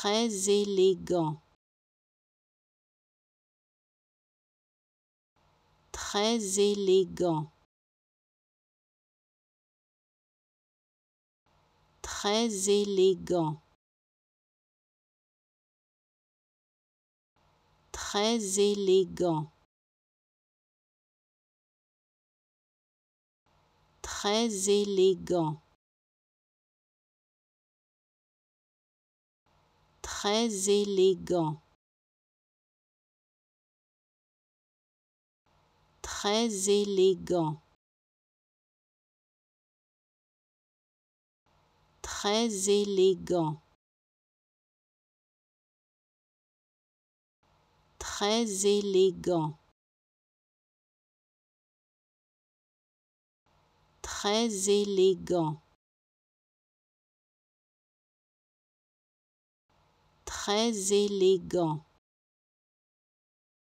très élégant, très élégant, très élégant, très élégant. Très élégant. très élégant, très élégant, très élégant, très élégant. Très élégant. très élégant.